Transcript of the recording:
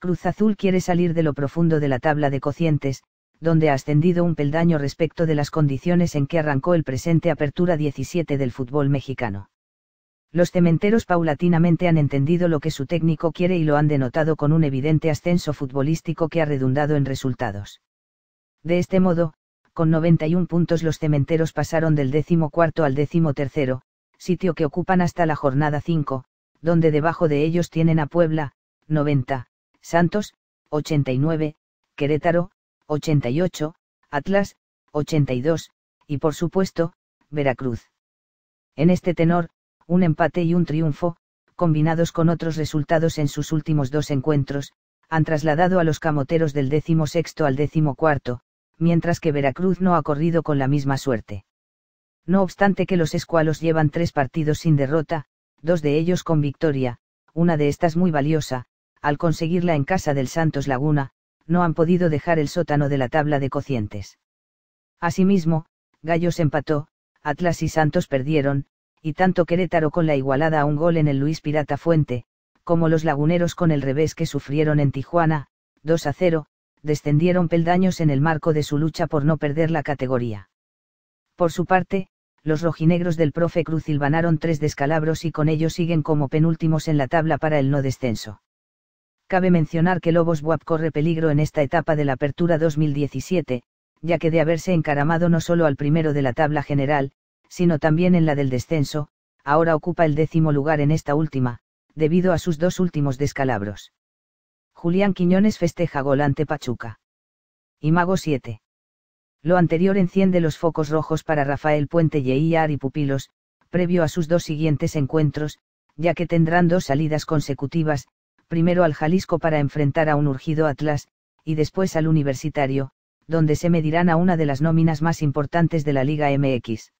Cruz Azul quiere salir de lo profundo de la tabla de cocientes, donde ha ascendido un peldaño respecto de las condiciones en que arrancó el presente Apertura 17 del fútbol mexicano. Los cementeros paulatinamente han entendido lo que su técnico quiere y lo han denotado con un evidente ascenso futbolístico que ha redundado en resultados. De este modo, con 91 puntos los cementeros pasaron del décimo cuarto al décimo tercero, sitio que ocupan hasta la jornada 5, donde debajo de ellos tienen a Puebla, 90, Santos, 89, Querétaro, 88, Atlas, 82, y por supuesto, Veracruz. En este tenor, un empate y un triunfo, combinados con otros resultados en sus últimos dos encuentros, han trasladado a los camoteros del décimo sexto al décimo cuarto, mientras que Veracruz no ha corrido con la misma suerte. No obstante que los escualos llevan tres partidos sin derrota, dos de ellos con victoria, una de estas muy valiosa, al conseguirla en casa del Santos Laguna, no han podido dejar el sótano de la tabla de cocientes. Asimismo, Gallos empató, Atlas y Santos perdieron, y tanto Querétaro con la igualada a un gol en el Luis Pirata Fuente, como los laguneros con el revés que sufrieron en Tijuana, 2 a 0, descendieron peldaños en el marco de su lucha por no perder la categoría. Por su parte, los rojinegros del profe Cruz silbanaron tres descalabros y con ellos siguen como penúltimos en la tabla para el no descenso. Cabe mencionar que Lobos Buap corre peligro en esta etapa de la apertura 2017, ya que de haberse encaramado no solo al primero de la tabla general, sino también en la del descenso, ahora ocupa el décimo lugar en esta última, debido a sus dos últimos descalabros. Julián Quiñones festeja gol ante Pachuca. Imago 7. Lo anterior enciende los focos rojos para Rafael Puente y y Pupilos, previo a sus dos siguientes encuentros, ya que tendrán dos salidas consecutivas, primero al Jalisco para enfrentar a un urgido Atlas, y después al Universitario, donde se medirán a una de las nóminas más importantes de la Liga MX.